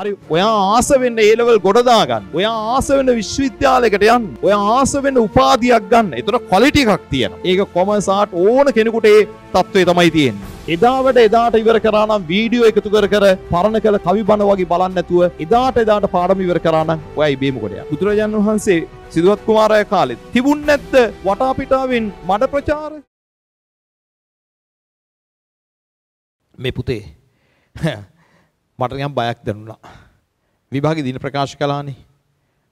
හරි ඔයා ආස වෙන්න ඒලවල් ගොඩදා ගන්න. ඔයා ආස වෙන්න විශ්වවිද්‍යාලයකට යන්න. ඔයා ආස වෙන්න උපාධියක් ගන්න. ඒතර ක්වොලිටි එකක් තියෙනවා. ඒක කොමර්ස් ආට් ඕන කෙනෙකුට ඒ తත්වේ තමයි තියෙන්නේ. එදාවට එදාට ඉවර කරා නම් වීඩියෝ එකතු කර කර පරණ කළ කවි බණ වගේ බලන්නේ නැතුව එදාට එදාට පාඩම ඉවර කරා නම් ඔයා ඉබේම කොට යනවා. බුදුරජාණන් වහන්සේ සිදුවත් කුමාරය කාලෙත් තිබුණ නැද්ද වටාපිටාවෙන් මඩ ප්‍රචාරය? මේ පුතේ මට නිකන් බයක් දැනුණා. විභාගේ දින ප්‍රකාශ කළානේ.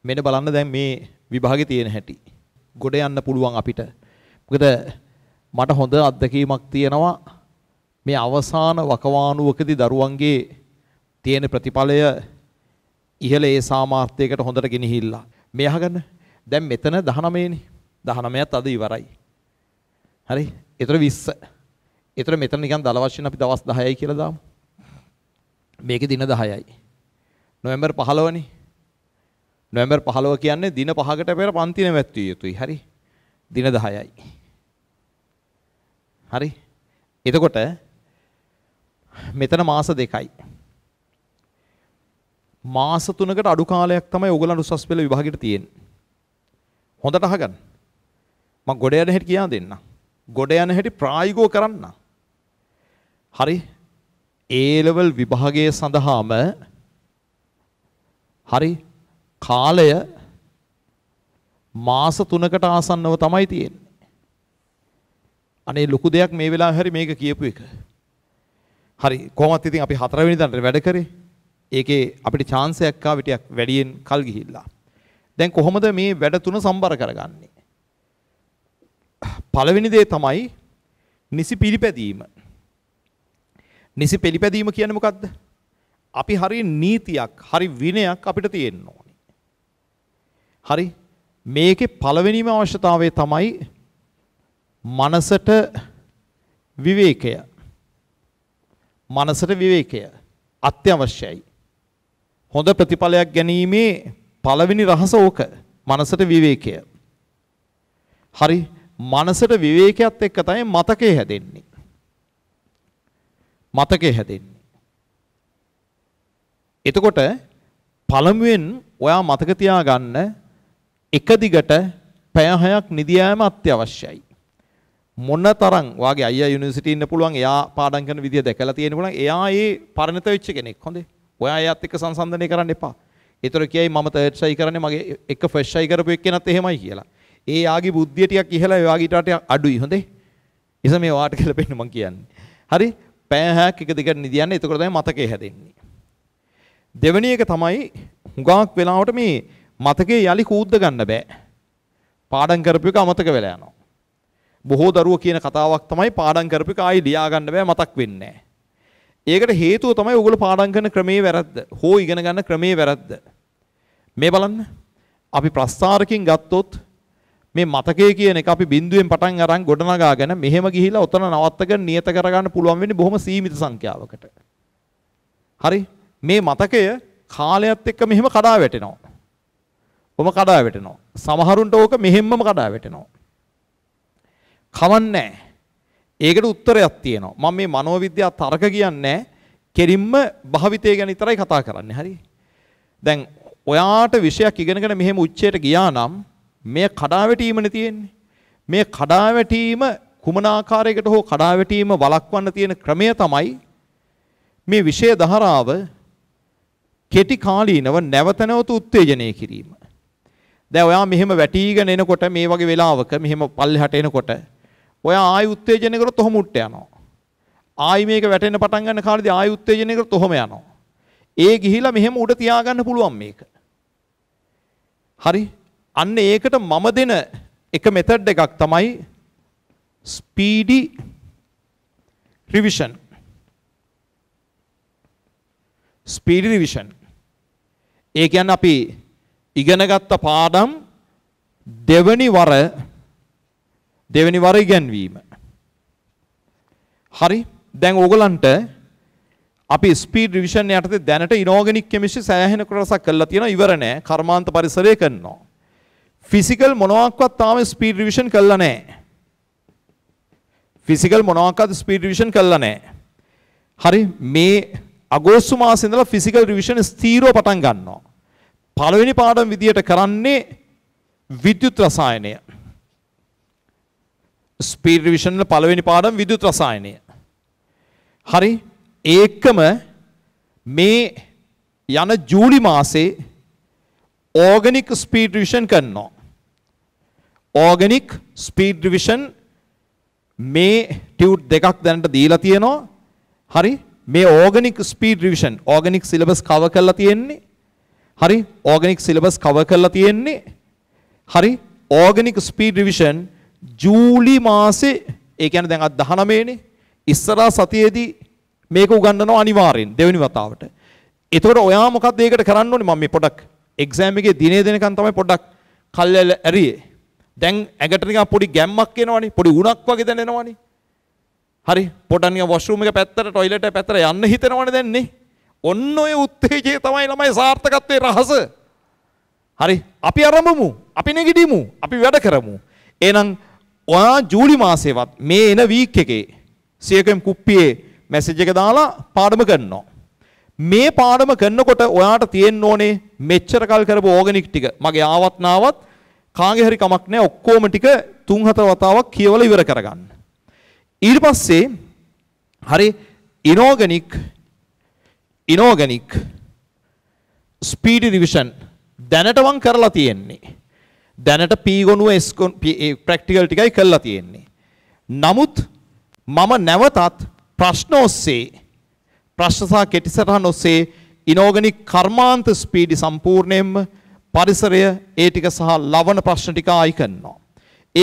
මෙන්න බලන්න දැන් මේ විභාගේ තියෙන හැටි. ගොඩ යන්න පුළුවන් අපිට. මොකද මට හොඳ අත්දැකීමක් තියෙනවා මේ අවසාන වකවානුවකදී දරුවන්ගේ තියෙන ප්‍රතිඵලය ඉහළ ඒ සාමාර්ථයකට හොඳට ගෙනහිල්ලා. මේ අහගන්න. දැන් මෙතන 19නේ. 19ත් අද ඉවරයි. හරි? ඒතර 20. ඒතර මෙතන නිකන් දල වශයෙන් අපි දවස් 10යි කියලා දාමු. මේක දින 10යි. නොවැම්බර් 15 නොවැම්බර් 15 කියන්නේ දින 5කට පෙර පන්ති නැවැත්විය යුතුයි. හරි. දින 10යි. හරි. එතකොට මෙතන මාස දෙකයි. මාස 3කට අඩු කාලයක් තමයි ඕගොල්ලන් උසස් පෙළ විභාගෙට තියෙන්නේ. හොඳට අහගන්න. මම ගොඩ යන හැටි කියා දෙන්න. ගොඩ යන හැටි ප්‍රායෝගිකව කරන්න. හරි. ඒලෙවල් විභාගය සඳහාම හරි කාලය මාස 3කට ආසන්නව තමයි තියෙන්නේ. අනේ ලොකු දෙයක් මේ වෙලාවේ හැරි මේක කියපු එක. හරි කොහොමත් ඉතින් අපි හතරවෙනි දණ්ඩට වැඩ කරේ. ඒකේ අපිට chance එකක් ආව ටිකක් වැඩියෙන් කල් ගිහිල්ලා. දැන් කොහොමද මේ වැඩ තුන සම්බර කරගන්නේ? පළවෙනි දේ තමයි නිසි පිළිපැදීම. නිසි පිළිපැදීම කියන්නේ මොකද්ද? අපි හරි නීතියක්, හරි විනයක් අපිට තියෙන්න ඕනේ. හරි මේකේ පළවෙනිම අවශ්‍යතාවය තමයි මනසට විවේකය. මනසට විවේකය අත්‍යවශ්‍යයි. හොඳ ප්‍රතිඵලයක් ගැනීමේ පළවෙනි රහස ඕක. මනසට විවේකය. හරි මනසට විවේකයක් එක්ක තමයි මතකය හැදෙන්නේ. මතකේ හැදෙන්නේ. එතකොට පළමුවෙන් ඔයා මතක තියාගන්න එක දිගට පැය හයක් නිදි යාම අත්‍යවශ්‍යයි. මොනතරම් වාගේ අයියා යුනිවර්සිටි ඉන්න පුළුවන් එයා පාඩම් කරන විදිය දැකලා තියෙන පුළුවන් එයා ඒ පරිණත වෙච්ච කෙනෙක් හොඳේ. ඔයා එයාත් එක්ක සංසන්දනය කරන්න එපා. ඒතර කියයි මම තර්ඩ් ෂයි කරන්නේ මගේ එක ෆස්ට් ෂයි කරපු එක්කෙනත් එහෙමයි කියලා. ඒ යාගේ බුද්ධිය ටිකක් ඉහළ ඔයාගේ ඊට අඩුයි හොඳේ. එස මේ ඔයාට කියලා පෙන්න මම කියන්නේ. හරි පෑහක් එක දිගට නිදියන්න එතකොට තමයි මතකේ හැදෙන්නේ. දෙවෙනි එක තමයි හුඟක් වෙලාවට මේ මතකේ යලි කූද්ද ගන්න බෑ. පාඩම් කරපු එක අමතක වෙලා යනවා. බොහෝ දරුවෝ කියන කතාවක් තමයි පාඩම් කරපු එක ආයි ලියා ගන්න බෑ මතක් වෙන්නේ ඒකට හේතුව තමයි ඔයගොල්ලෝ පාඩම් කරන ක්‍රමේ වැරද්ද. හෝ ඉගෙන ගන්න ක්‍රමේ වැරද්ද. මේ බලන්න. අපි ප්‍රස්ථාරකින් ගත්තොත් මේ මතකය කියන එක අපි බිඳුවෙන් පටන් අරන් ගොඩනගාගෙන මෙහෙම ගිහිලා ඔතන නවත්තගෙන නියත කරගන්න පුළුවන් වෙන්නේ බොහොම සීමිත සංඛ්‍යාවකට. හරි? මේ මතකය කාලයත් එක්ක මෙහෙම කඩා වැටෙනවා. ඔම කඩා වැටෙනවා. සමහරුන්ට ඕක මෙහෙම්මම කඩා වැටෙනවා. කවන්නේ ඒකට උත්තරයක් තියෙනවා. මම මේ මනෝවිද්‍යා තර්ක කියන්නේ කෙලින්ම භාවිතය ගැන විතරයි කතා කරන්නේ. හරි? දැන් ඔයාට විෂයක් ඉගෙනගෙන මෙහෙම උච්චයට ගියා නම් මේ කඩාවැටීමනේ තියෙන්නේ. මේ කඩාවැටීම කුමන ආකාරයකට හෝ කඩාවැටීම වළක්වන්න තියෙන ක්‍රමය තමයි මේ විෂය ධාරාව කෙටි කාලීනව නැවත නැවත උත්තේජනය කිරීම. දැන් ඔයා මෙහෙම වැටිගෙන එනකොට මේ වගේ වෙලාවක මෙහෙම පල්ලෙහාට එනකොට ඔයා ආයි උත්තේජනය කරොත් ඔහොම උට්ට යනවා. ආයි මේක වැටෙන්න පටන් ගන්න කාලේදී ආයි උත්තේජනය කරොත් ඔහොම යනවා. ඒ ගිහිලා මෙහෙම උඩ තියාගන්න පුළුවන් මේක. හරි අන්න ඒකට මම දෙන එක මෙතඩ් එකක් තමයි ස්පීඩි රිවිෂන් ස්පීඩි රිවිෂන් ඒ කියන්නේ අපි ඉගෙනගත්ත පාඩම් දෙවනි වර දෙවනි වර ඉගෙනවීම හරි දැන් ඕගලන්ට අපි ස්පීඩ් රිවිෂන් යටතේ දැනට ඉනෝගනික් කෙමිස්ට්‍රි සෑහෙන කොටසක් කරලා තියෙනවා ඉවර නෑ කර්මාන්ත පරිසරය කරනවා ෆිසිකල් මොනවාක්වත් තාම ස්පීඩ් රිවිෂන් කළා නැහැ. ෆිසිකල් මොනවාක්වත් ස්පීඩ් රිවිෂන් කළා නැහැ. හරි මේ අගෝස්තු මාසේ ඉඳලා ෆිසිකල් රිවිෂන් ස්ථීරව පටන් ගන්නවා. පළවෙනි පාඩම විදියට කරන්නේ විද්‍යුත් රසායනය. ස්පීඩ් රිවිෂන් වල පළවෙනි පාඩම විද්‍යුත් රසායනය. හරි ඒකම මේ යන ජූලි මාසේ ඕගනික් ස්පීඩ් රිවිෂන් කරනවා. ඕගනික් ස්පීඩ් රිවිෂන් මේ ටියුට් දෙකක් දැනට දීලා තියෙනවා. හරි මේ organic speed revision organic syllabus කව කරලා තියෙන්නේ. හරි ඕගනික් සිලබස් කව කරලා තියෙන්නේ. හරි ඕගනික් ස්පීඩ් රිවිෂන් ජූලි මාසේ ඒ කියන්නේ දැන් අද 19නේ ඉස්සරහා සතියේදී මේක උගන්වනවා අනිවාර්යෙන් දෙවෙනි වතාවට. ඒතකොට ඔයා මොකක්ද ඒකට කරන්න ඕනේ මම මේ පොඩක් එක්සෑම් එකේ දිනේ දෙනකන් තමයි පොඩක් කල්යල ඇරියේ. දැන් ඇඟට නිකන් පොඩි ගැම්මක් එනවනේ පොඩි උණක් වගේ දැනෙනවනේ හරි පොඩක් නිකන් වොෂ්රූම් එක පැත්තට টয়ලට් එක පැත්තට යන්න හිතෙනවනේ දැන් නේ ඔන්න ඔය උත්තේජය තමයි ළමයි සාර්ථකත්වයේ රහස හරි අපි අරඹමු අපි නෙගිඩිමු අපි වැඩ කරමු එහෙනම් ඔයා ජූලි මාසේවත් මේ එන වීක් එකේ සියකම් කුප්පියේ මැසේජ් එක දාලා පාඩම කරනවා මේ පාඩම කරනකොට ඔයාට තියෙන්න ඕනේ මෙච්චර කල් කරපු ඕගනික් ටික මගේ ආවත් නාවත් කාගේ හරි කමක් නැහැ ඔක්කොම ටික 3-4 වතාවක් කියවලා ඉවර කරගන්න. ඊට පස්සේ හරි inorganic inorganic speed revision දැනට මං කරලා තියෙන්නේ. දැනට P ගොනුව S practical ටිකයි කරලා තියෙන්නේ. නමුත් මම නැවතත් ප්‍රශ්න ඔස්සේ ප්‍රශ්න සහ කෙටි සටහන් ඔස්සේ inorganic කර්මාන්ත ස්පීඩි සම්පූර්ණයෙන්ම පරිසරය ඒ ටික සහ ලවණ ප්‍රශ්න ටික ආයි කරනවා.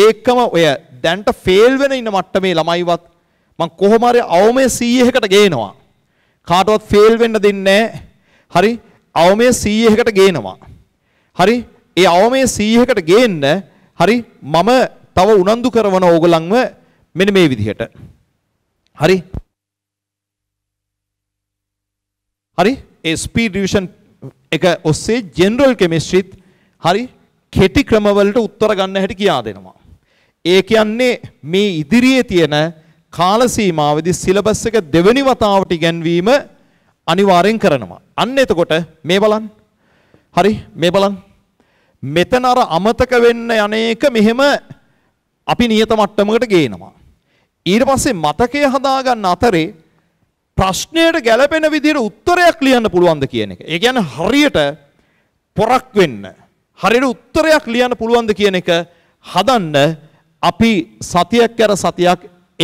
ඒකම ඔය දැන්ට ෆේල් වෙන ඉන්න මට්ටමේ ළමයිවත් මං කොහොම හරි අවමේ 100කට ගේනවා. කාටවත් ෆේල් වෙන්න දෙන්නේ හරි අවමේ 100කට ගේනවා. හරි ඒ අවමේ 100කට ගේන්න හරි මම තව උනන්දු කරවන ඕගලන්ව මෙන්න මේ විදිහට. හරි හරි ඒ ස්පීඩ් ඩිවිෂන් එක ඔස්සේ ජෙනරල් කෙමිස්ට්‍රිත් හරි කෙටි ක්‍රමවලට උත්තර ගන්න හැටි කියා දෙනවා. ඒ කියන්නේ මේ ඉදිරියේ තියෙන කාල සීමාවේදී සිලබස් එක දෙවෙනි වතාවට ඉගෙනවීම අනිවාර්යෙන් කරනවා. අන්න එතකොට මේ බලන්න. හරි මේ බලන්න. මෙතන අර අමතක වෙන්න යන්නේක මෙහෙම අපි නියත මට්ටමකට ගේනවා. ඊට පස්සේ මතකය හදාගන්න අතරේ ප්‍රශ්නයට ගැලපෙන විදිහට උත්තරයක් ලියන්න පුළුවන්ද කියන එක. ඒ කියන්නේ හරියට පොරක් වෙන්න. හරියට උත්තරයක් ලියන්න පුළුවන්ද කියන එක හදන්න අපි සතියක් කර සතියක්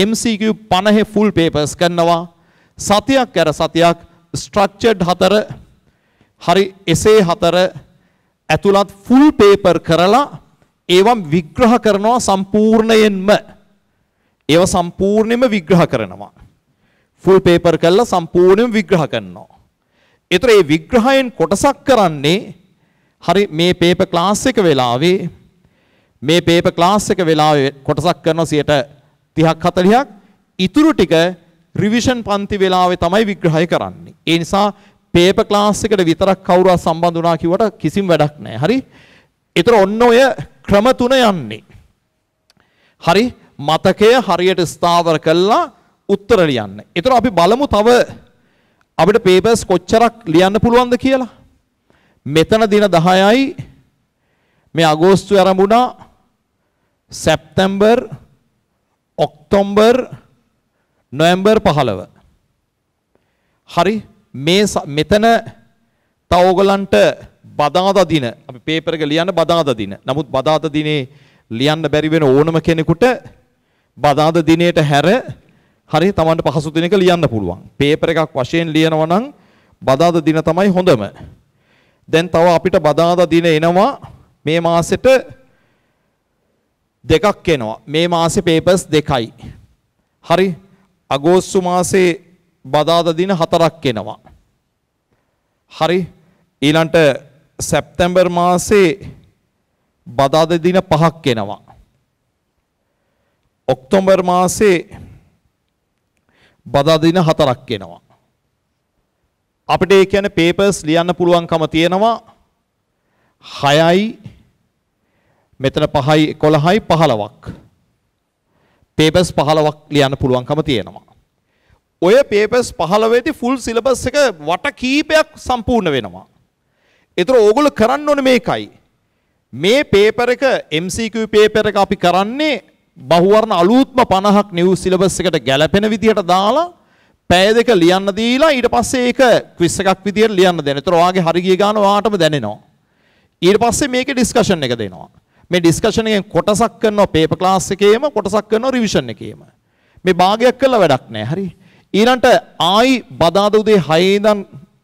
MCQ 50 full papers කරනවා. සතියක් කර සතියක් structured හතර හරි එසේ හතර ඇතුළත් ෆුල් පේපර් කරලා ඒවම් විග්‍රහ කරනවා සම්පූර්ණයෙන්ම ඒව සම්පූර්ණයෙන්ම විග්‍රහ කරනවා ෆුල් පේපර් කරලා සම්පූර්ණයෙන් විග්‍රහ කරනවා. ඒතර ඒ විග්‍රහයෙන් කොටසක් කරන්නේ හරි මේ පේපර් ක්ලාස් එක වෙලාවේ මේ පේපර් ක්ලාස් එක වෙලාවේ කොටසක් කරනවා 30ක් 40ක් ඉතුරු ටික රිවිෂන් පන්ති වෙලාවේ තමයි විග්‍රහය කරන්නේ. ඒ නිසා පේපර් ක්ලාස් එකට විතරක් කවුරුහක් සම්බන්ධ වුණා කිව්වට කිසිම වැඩක් නැහැ. හරි? ඒතර ඔන්න ඔය ක්‍රම තුන යන්නේ. හරි? මතකය හරියට ස්ථාවර කළා උත්තර ලියන්න. ඒතර අපි බලමු තව අපිට papers කොච්චරක් ලියන්න පුළුවන්ද කියලා. මෙතන දින 10යි මේ අගෝස්තු ආරම්භුණා සැප්තැම්බර් ඔක්තෝබර් නොවැම්බර් 15. හරි මේ මෙතන තව ඕගලන්ට බදාදා දින අපි පේපර් එක ලියන්න බදාදා දින. නමුත් බදාදා දිනේ ලියන්න බැරි වෙන ඕනම කෙනෙකුට බදාදා දිනේට හැර හරි Tamanට පහසු දිනක ලියන්න පුළුවන්. පේපර් එකක් වශයෙන් ලියනවා නම් බදාදා දින තමයි හොඳම. දැන් තව අපිට බදාදා දින එනවා මේ මාසෙට දෙකක් එනවා. මේ මාසේ පේපර්ස් දෙකයි. හරි අගෝස්තු මාසේ බදාදා දින හතරක් එනවා. හරි ඊළඟට සැප්තැම්බර් මාසේ බදාදා දින පහක් එනවා. ඔක්තෝබර් මාසේ බදා දින හතරක් එනවා. අපිට ඒ කියන්නේ papers ලියන්න පුළුවන්කම තියෙනවා 6යි මෙතන 5යි 11යි 15ක්. papers 15ක් ලියන්න පුළුවන්කම තියෙනවා. ඔය papers 15ේදී full syllabus එක වට කීපයක් සම්පූර්ණ වෙනවා. ඒතර ඕගොල්ලෝ කරන්න ඕනේ මේකයි. මේ paper එක MCQ paper එක අපි කරන්නේ බහුවර්ණ අලුත්ම 50ක් නිව් සිලබස් එකට ගැලපෙන විදිහට දාලා පැය දෙක ලියන්න දීලා ඊට පස්සේ ඒක ක්විස් එකක් විදිහට ලියන්න දෙන්න. ඒතර ඔයාගේ හරි ගිය ගාන ඔයාටම දැනෙනවා. ඊට පස්සේ මේකේ ඩිස්කෂන් එක දෙනවා. මේ ඩිස්කෂන් එකෙන් කොටසක් කරනවා පේපර් ක්ලාස් එකේම කොටසක් කරනවා රිවිෂන් එකේම. මේ භාගයක් කළා වැඩක් නැහැ. හරි. ඊළඟට ආයි බදාද උදේ 6 ඉඳන්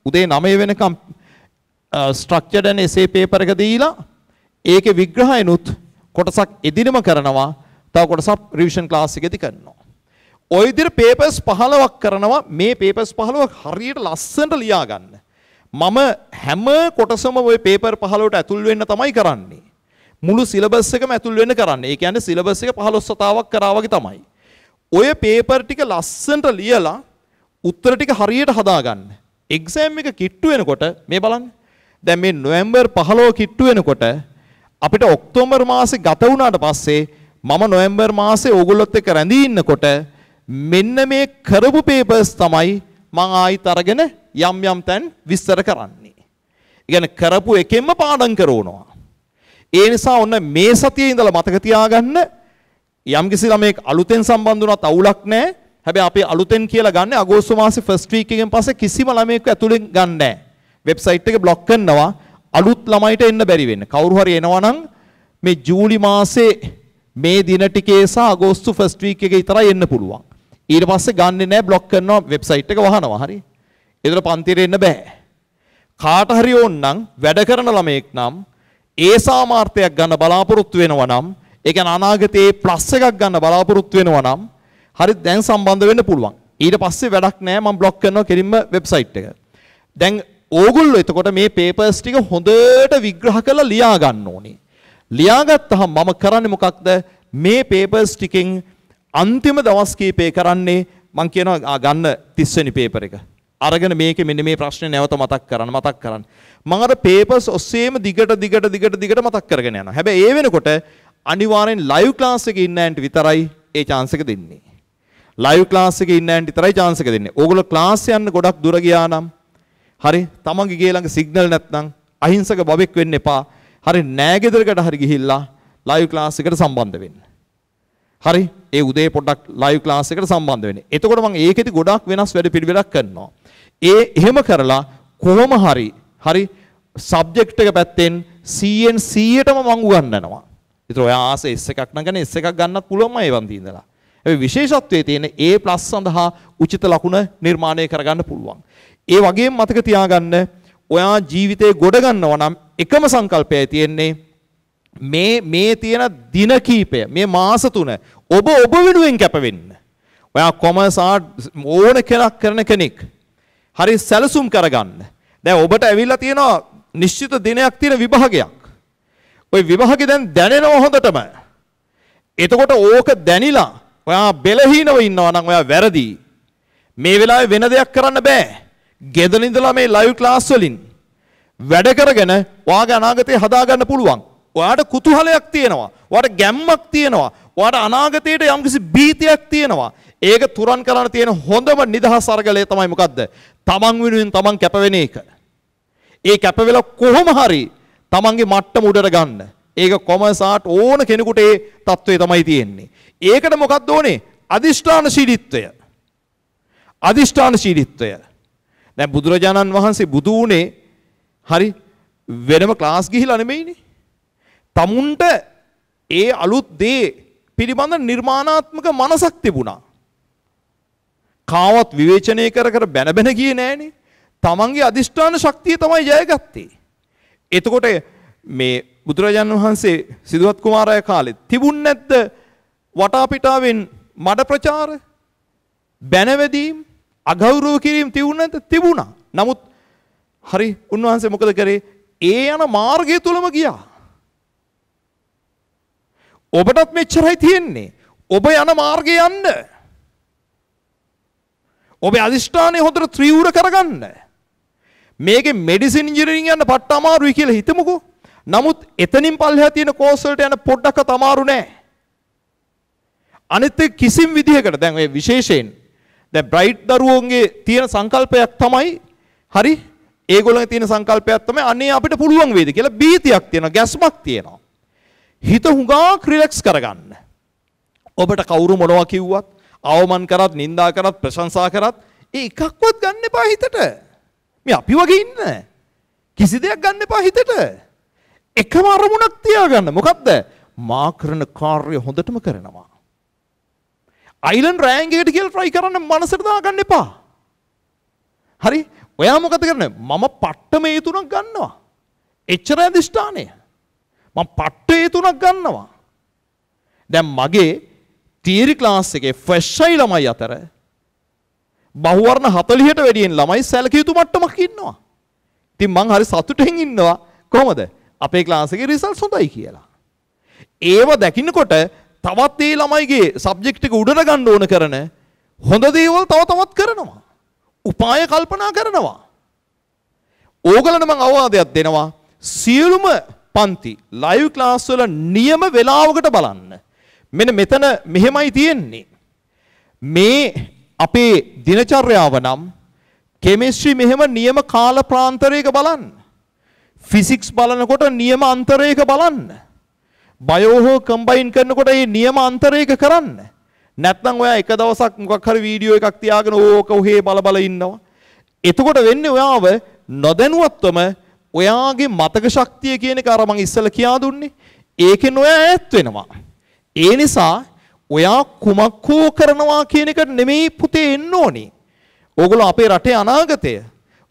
උදේ 9 වෙනකම් ස්ට්‍රක්චර්ඩ් ඇන් එසේ පේපර් එක දීලා ඒකේ විග්‍රහයනුත් කොටසක් එදිනම කරනවා. තව කොටසක් රිවිෂන් ක්ලාස් එකේදී කරනවා. ওই විදිහට පේපර්ස් 15ක් කරනවා මේ පේපර්ස් 15ක් හරියට ලස්සනට ලියා ගන්න. මම හැම කොටසම ওই පේපර් 15ට ඇතුල් වෙන්න තමයි කරන්නේ. මුළු සිලබස් එකම ඇතුල් වෙන්න කරන්නේ. ඒ කියන්නේ සිලබස් එක 15 සතාවක් කරා වගේ තමයි. ඔය පේපර් ටික ලස්සනට ලියලා උත්තර ටික හරියට හදා ගන්න. එක්සෑම් එක කිට්ටු වෙනකොට මේ බලන්න. දැන් මේ නොවැම්බර් 15 කිට්ටු වෙනකොට අපිට ඔක්තෝබර් මාසේ ගත වුණාට පස්සේ මම නොවැම්බර් මාසේ ඕගොල්ලොත් එක්ක රැඳී ඉන්නකොට මෙන්න මේ කරපු papers තමයි මම ආයිත් අරගෙන යම් යම් තැන් විස්තර කරන්නේ. ඉගෙන කරපු එකෙන්ම පාඩම් කරවනවා. ඒ නිසා ඔන්න මේ සතියේ ඉඳලා මතක තියාගන්න යම් කිසි ළමෙක් අලුතෙන් සම්බන්ධ වුණත් අවුලක් නැහැ. හැබැයි අපි අලුතෙන් කියලා ගන්න අගෝස්තු මාසේ ෆස්ට් වීක් එකෙන් පස්සේ කිසිම ළමයෙක් ඇතුලෙන් ගන්න නැහැ. වෙබ්සයිට් එක බ්ලොක් කරනවා අලුත් ළමයිට එන්න බැරි වෙන්න. කවුරු හරි එනවා නම් මේ ජූලි මාසේ මේ දින ටිකේ සහ අගෝස්තු ෆස්ට් වීක් එකේ විතරයි එන්න පුළුවන්. ඊට පස්සේ ගන්නෙ නෑ බ්ලොක් කරනවා වෙබ්සයිට් එක වහනවා හරි. ඒතර පන්තිරේ එන්න බෑ. කාට හරි ඕන්නම් වැඩ කරන ළමයෙක් නම් ඒ සාමාර්ථයක් ගන්න බලාපොරොත්තු වෙනවා නම් ඒ කියන්නේ අනාගතයේ ප්ලස් එකක් ගන්න බලාපොරොත්තු වෙනවා නම් හරි දැන් සම්බන්ධ වෙන්න පුළුවන්. ඊට පස්සේ වැඩක් නෑ මම බ්ලොක් කරනවා කෙලින්ම වෙබ්සයිට් එක. දැන් ඕගොල්ලෝ එතකොට මේ පේපර්ස් ටික හොඳට විග්‍රහ කරලා ලියා ගන්න ඕනේ. ලියාගත්තහම මම කරන්නේ මොකක්ද මේ papers ටිකෙන් අන්තිම දවස් කීපේ කරන්නේ මං කියනවා ගන්න 30 වෙනි paper එක. අරගෙන මේකේ මෙන්න මේ ප්‍රශ්නේ නැවත මතක් කරන්න මතක් කරන්න. මම අර papers ඔස්සේම දිගට දිගට දිගට දිගට මතක් කරගෙන යනවා. හැබැයි ඒ වෙනකොට අනිවාර්යෙන් live class එකේ ඉන්න ඇන්ට විතරයි ඒ chance එක දෙන්නේ. live class එකේ ඉන්න ඇන්ට විතරයි chance එක දෙන්නේ. ඕගොල්ලෝ class යන්න ගොඩක් දුර ගියා නම් හරි තමන්ගේ ගේ ළඟ සිග්නල් නැත්නම් අහිංසක බබෙක් වෙන්න එපා. හරි නෑ ගෙදරකට හරි ගිහිල්ලා ලයිව් ක්ලාස් එකට සම්බන්ධ වෙන්න. හරි ඒ උදේ පොඩ්ඩක් ලයිව් ක්ලාස් එකට සම්බන්ධ වෙන්න. එතකොට මම ඒකෙදි ගොඩක් වෙනස් වැඩ පිළිවෙලක් කරනවා. ඒ එහෙම කරලා කොහොම හරි හරි සබ්ජෙක්ට් එක පැත්තෙන් 100න් 100ටම මම උගන්වනවා. ඒතර ඔයා ආස S එකක් නම් ගන්න S එකක් ගන්නත් පුළුවන් මම එවන් තියෙනවා. හැබැයි විශේෂත්වයේ තියෙන A+ සඳහා උචිත ලකුණ නිර්මාණය කරගන්න පුළුවන්. ඒ වගේම මතක තියාගන්න ඔයා ජීවිතේ ගොඩ ගන්නවා නම් එකම සංකල්පයයි තියෙන්නේ මේ මේ තියෙන දින කීපය මේ මාස තුන ඔබ ඔබ වෙනුවෙන් කැප වෙන්න. ඔයා කොමර්ස් ආට් ඕන කෙනෙක් කරන කෙනෙක් හරි සැලසුම් කරගන්න. දැන් ඔබට ඇවිල්ලා තියෙනවා නිශ්චිත දිනයක් තියෙන විභාගයක්. ওই විභාගේ දැන් දැනෙනව හොඳටම. එතකොට ඕක දැනිලා ඔයා බෙලහීනව ඉන්නවා නම් ඔයා වැරදි. මේ වෙලාවේ වෙන දෙයක් කරන්න බෑ. ගෙදර ඉඳලා මේ ලයිව් ක්ලාස් වලින් වැඩ කරගෙන ඔයාගේ අනාගතය හදාගන්න පුළුවන්. ඔයාට කුතුහලයක් තියෙනවා. ඔයාට ගැම්මක් තියෙනවා. ඔයාට අනාගතයට යම්කිසි බීතියක් තියෙනවා. ඒක තුරන් කරන්න තියෙන හොඳම නිදහස් අරගලය තමයි මොකද්ද? තමන් වෙනුවෙන් තමන් කැප වෙන එක. ඒ කැප වෙලා කොහොම හරි තමන්ගේ මට්ටම උඩට ගන්න. ඒක කොමර්ස් ආට් ඕන කෙනෙකුට ඒ తত্ত্বය තමයි තියෙන්නේ. ඒකට මොකක්ද ඕනේ? අදිෂ්ඨානශීලීත්වය. අදිෂ්ඨානශීලීත්වය. දැන් බුදුරජාණන් වහන්සේ බුදු වුණේ හරි වෙනම ක්ලාස් ගිහිලා නෙමෙයිනේ. තමුන්ට ඒ අලුත් දේ පිළිබඳ නිර්මාණාත්මක මනසක් තිබුණා. කාවත් විවේචනය කර කර බැන බැන ගියේ නෑනේ. තමන්ගේ අදිෂ්ඨාන ශක්තිය තමයි ජයගත්තේ. එතකොට මේ බුදුරජාණන් වහන්සේ සිදුවත් කුමාරය කාලෙ තිබුණ නැද්ද වටාපිටාවෙන් මඩ ප්‍රචාර බැනවැදීම් අගෞරව කිරීම තිබුණ නැද්ද තිබුණා. නමුත් හරි උන්වහන්සේ මොකද කරේ? ඒ යන මාර්ගය තුලම ගියා. ඔබටත් මෙච්චරයි තියෙන්නේ. ඔබ යන මාර්ගය යන්න. ඔබේ අදිෂ්ඨානය හොඳට ත්‍රිවුර කරගන්න. මේකේ මෙඩිසින් ඉංජිනේරින් යන්න පට්ට අමාරුයි කියලා හිතමුකෝ. නමුත් එතනින් පල්ලෙහා තියෙන කෝස් වලට යන පොඩ්ඩක්වත් අමාරු නෑ. අනිත් කිසිම විදිහකට දැන් ඔය විශේෂයෙන් දැන් බ්‍රයිට් දරුවෝන්ගේ තියෙන සංකල්පයක් තමයි හරි ඒගොල්ලෝ තියෙන සංකල්පයක් තමයි අනේ අපිට පුළුවන් වේද කියලා බීතියක් තියෙනවා ගැස්මක් තියෙනවා. හිත හුඟක් රිලැක්ස් කරගන්න. ඔබට කවුරු මොනවා කිව්වත්, අවමන් කරත්, නිඳා කරත්, ප්‍රශංසා කරත් ඒ එකක්වත් ගන්න එපා හිතට. මේ අපි වගේ ඉන්න. කිසි දෙයක් ගන්න එපා හිතට. එකම අරමුණක් තියාගන්න. මොකද්ද? මා කරන කාර්ය හොඳටම කරනවා. අයිලන්ඩ් රෑන්ගේට කියලා ට්‍රයි කරන්න මනසට දාගන්න එපා. හරි ඔයා මොකද කරන්නේ? මම පට්ට මේ තුනක් ගන්නවා. එච්චර අදිෂ්ඨානය. මම පට්ට ඒ තුනක් ගන්නවා. දැන් මගේ තියරි ක්ලාස් එකේ ෆ්‍රෙෂ්යි ළමයි අතර බහුවර්ණ 40ට වැඩියෙන් ළමයි සැලකිය යුතු මට්ටමක් ඉන්නවා. ඉතින් මං හරි සතුටෙන් ඉන්නවා කොහොමද? අපේ ක්ලාස් එකේ රිසල්ට්ස් හොඳයි කියලා. ඒව දකින්නකොට තවත් ඒ ළමයිගේ සබ්ජෙක්ට් එක උඩට ගන්න ඕන කරන හොඳ දේවල් තව තවත් කරනවා. උපාය කල්පනා කරනවා. ඕගලන්ට මම අවවාදයක් දෙනවා සියලුම පන්ති ලයිව් ක්ලාස් වල නියම වේලාවකට බලන්න. මෙන්න මෙතන මෙහෙමයි තියෙන්නේ. මේ අපේ දිනචර්යාව නම් කෙමිස්ට්‍රි මෙහෙම නියම කාල ප්‍රාන්තරයක බලන්න. ෆිසික්ස් බලනකොට නියම අන්තරයක බලන්න. බයෝ හෝ කම්බයින් කරනකොට ඒ නියම අන්තරයක කරන්න. නැත්නම් ඔයා එක දවසක් මොකක් හරි වීඩියෝ එකක් තියාගෙන ඕක උහේ බල බල ඉන්නවා. එතකොට වෙන්නේ ඔයාව නොදැනුවත්වම ඔයාගේ මතක ශක්තිය කියන එක අර මං ඉස්සෙල්ලා කියා දුන්නේ. ඒකෙන් ඔයා ඈත් වෙනවා. ඒ නිසා ඔයා කුමක් හෝ කරනවා කියන එකට නෙමෙයි පුතේ එන්න ඕනේ. ඕගොල්ලෝ අපේ රටේ අනාගතය.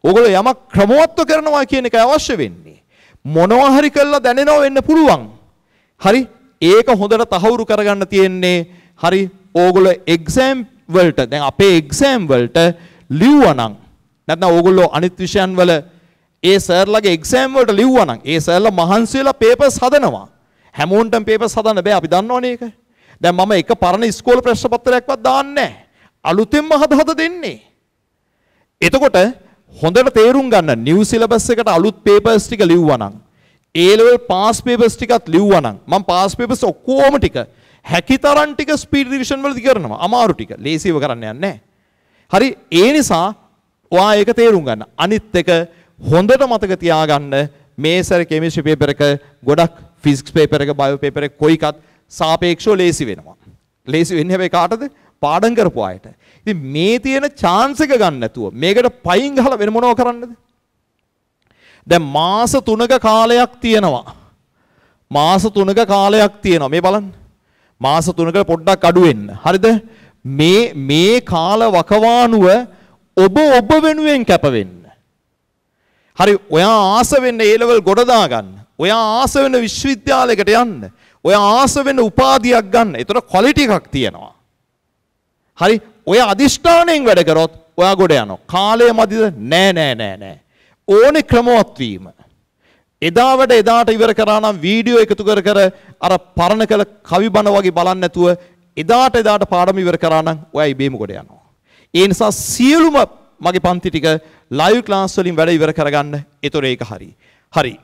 ඕගොල්ලෝ යමක් ක්‍රමවත්ව කරනවා කියන එක අවශ්‍ය වෙන්නේ. මොනවා හරි කළා දැනෙනවා වෙන්න පුළුවන්. හරි ඒක හොඳට තහවුරු කරගන්න තියෙන්නේ. හරි ඕගොල්ලෝ එක්සෑම් වලට දැන් අපේ එක්සෑම් වලට ලිව්වනම් නැත්නම් ඕගොල්ලෝ අනිත් විෂයන් වල ඒ සර්ලගේ එක්සෑම් වලට ලිව්වනම් ඒ සර්ලා මහන්සි වෙලා පේපර්ස් හදනවා හැමෝන්ටම පේපර්ස් හදන්න බෑ අපි දන්නවනේ ඒක දැන් මම එක පරණ ඉස්කෝල ප්‍රශ්න පත්‍රයක්වත් දාන්නේ අලුතෙන්ම හද හද දෙන්නේ එතකොට හොඳට තේරුම් ගන්න නිව් සිලබස් එකට අලුත් පේපර්ස් ටික ලිව්වනම් ඒ ලෙවල් පාස් පේපර්ස් ටිකත් ලිව්වනම් මම පාස් පේපර්ස් ඔක්කොම ටික හැකිතරම් ටික ස්පීඩ් රිවිෂන් වලදී කරනවා. අමාරු ටික. ලේසිව කරන්න යන්නේ හරි ඒ නිසා ඔයා ඒක තේරුම් ගන්න. අනිත් එක හොඳට මතක තියාගන්න මේ සැර කෙමිස්ට්‍රි පේපර් එක ගොඩක් ෆිසික්ස් පේපර් එක බයෝ පේපර් එක කොයිකත් සාපේක්ෂව ලේසි වෙනවා. ලේසි වෙන්නේ හැබැයි කාටද? පාඩම් කරපු අයට. ඉතින් මේ තියෙන chance එක ගන්න නැතුව මේකට පයින් ගහලා වෙන මොනව කරන්නද? දැන් මාස 3ක කාලයක් තියෙනවා. මාස 3ක කාලයක් තියෙනවා. මේ බලන්න. මාස 3කට පොඩ්ඩක් අඩු වෙන්න. හරිද? මේ මේ කාල වකවානුව ඔබ ඔබ වෙනුවෙන් කැප වෙන්න. හරි, ඔයා ආස වෙන්න A level ගොඩ දාගන්න. ඔයා ආස වෙන විශ්වවිද්‍යාලයකට යන්න. ඔයා ආස වෙන උපාධියක් ගන්න. ඒතර ක්වලිටි එකක් තියෙනවා. හරි, ඔය අදිෂ්ඨාණයෙන් වැඩ කරොත් ඔයා ගොඩ යනවා. කාලය මදිද? නෑ නෑ නෑ නෑ. ඕනේ ක්‍රමවත් වීම. එදාවට එදාට ඉවර කරා නම් වීඩියෝ එකතු කර කර අර පරණ කළ කවි බණ වගේ බලන්නේ නැතුව එදාට එදාට පාඩම ඉවර කරා නම් ඔයා ඉබේම ගොඩ යනවා. ඒ නිසා සියලුම මගේ පන්ති ටික ලයිව් ක්ලාස් වලින් වැඩ ඉවර කරගන්න. ඒතොර ඒක හරි. හරි.